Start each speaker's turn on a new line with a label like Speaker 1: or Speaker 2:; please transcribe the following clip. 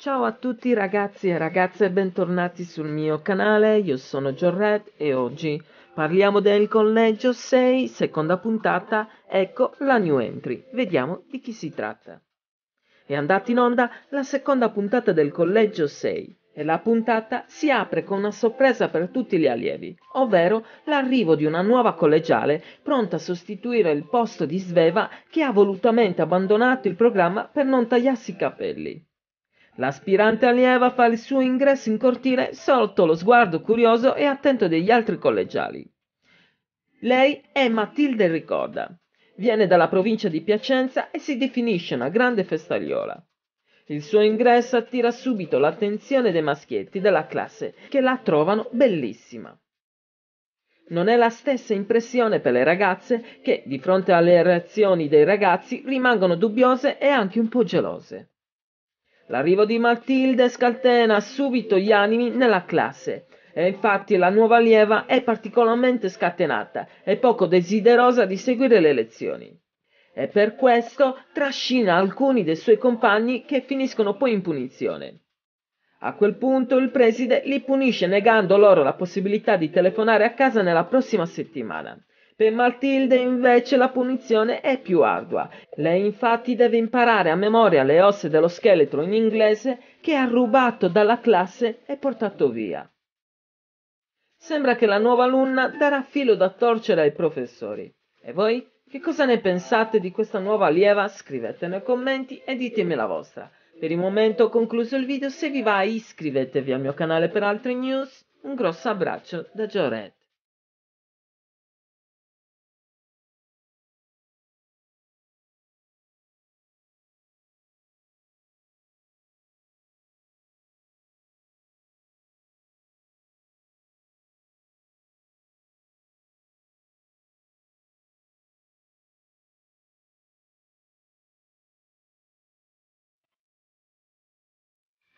Speaker 1: Ciao a tutti ragazzi e ragazze e bentornati sul mio canale, io sono Giorret e oggi parliamo del collegio 6, seconda puntata, ecco la new entry, vediamo di chi si tratta. È andata in onda la seconda puntata del collegio 6 e la puntata si apre con una sorpresa per tutti gli allievi, ovvero l'arrivo di una nuova collegiale pronta a sostituire il posto di Sveva che ha volutamente abbandonato il programma per non tagliarsi i capelli. L'aspirante allieva fa il suo ingresso in cortile sotto lo sguardo curioso e attento degli altri collegiali. Lei è Matilde Ricorda, viene dalla provincia di Piacenza e si definisce una grande festagliola. Il suo ingresso attira subito l'attenzione dei maschietti della classe che la trovano bellissima. Non è la stessa impressione per le ragazze che, di fronte alle reazioni dei ragazzi, rimangono dubbiose e anche un po' gelose. L'arrivo di Matilde scatena subito gli animi nella classe e infatti la nuova allieva è particolarmente scatenata e poco desiderosa di seguire le lezioni. E per questo trascina alcuni dei suoi compagni che finiscono poi in punizione. A quel punto il preside li punisce negando loro la possibilità di telefonare a casa nella prossima settimana per Matilde invece la punizione è più ardua. Lei infatti deve imparare a memoria le ossa dello scheletro in inglese che ha rubato dalla classe e portato via. Sembra che la nuova alunna darà filo da torcere ai professori. E voi? Che cosa ne pensate di questa nuova allieva? Scrivete nei commenti e ditemi la vostra. Per il momento ho concluso il video, se vi va iscrivetevi al mio canale per
Speaker 2: altre news. Un grosso abbraccio da Giorette.